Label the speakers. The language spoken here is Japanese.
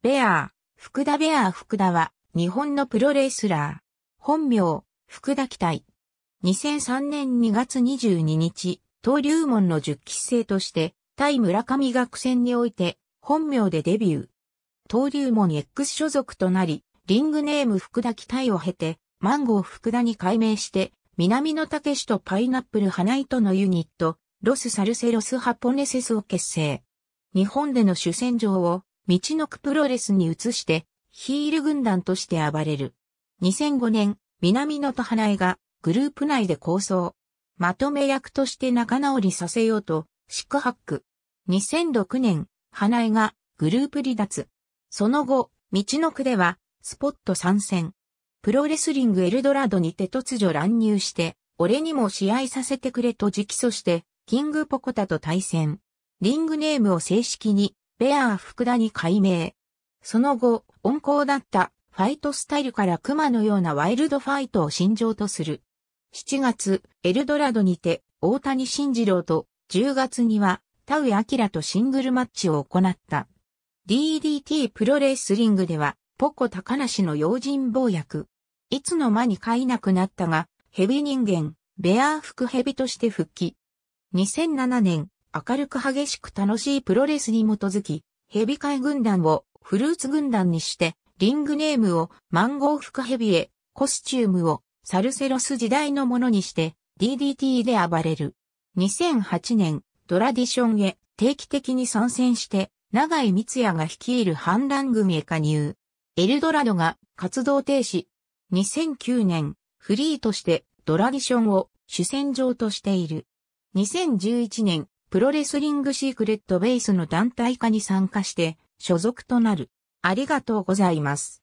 Speaker 1: ベアー、福田ベアー福田は、日本のプロレスラー。本名、福田期待。2003年2月22日、登竜門の10期生として、対村上学戦において、本名でデビュー。登竜門 X 所属となり、リングネーム福田期待を経て、マンゴー福田に改名して、南野武とパイナップル花糸のユニット、ロスサルセロスハポネセスを結成。日本での主戦場を道のくプロレスに移して、ヒール軍団として暴れる。2005年、南野と花江がグループ内で構想。まとめ役として仲直りさせようと、四苦八苦。2006年、花江がグループ離脱。その後、道の区では、スポット参戦。プロレスリングエルドラドにて突如乱入して、俺にも試合させてくれと直訴して、キングポコタと対戦。リングネームを正式にベアー福田に改名。その後、温厚だったファイトスタイルから熊のようなワイルドファイトを心情とする。7月、エルドラドにて、大谷慎次郎と、10月には、田上明とシングルマッチを行った。DDT プロレスリングでは、ポコ高梨の用心棒役。いつの間にかいなくなったが、ヘビ人間、ベアー服ヘビとして復帰。2007年、明るく激しく楽しいプロレスに基づき、ヘビ界軍団をフルーツ軍団にして、リングネームをマンゴー深ヘビへ、コスチュームをサルセロス時代のものにして、DDT で暴れる。2008年、ドラディションへ定期的に参戦して、長井光也が率いる反乱組へ加入。エルドラドが活動停止。2009年、フリーとしてドラディションを主戦場としている。2011年、プロレスリングシークレットベースの団体化に参加して所属となる。ありがとうございます。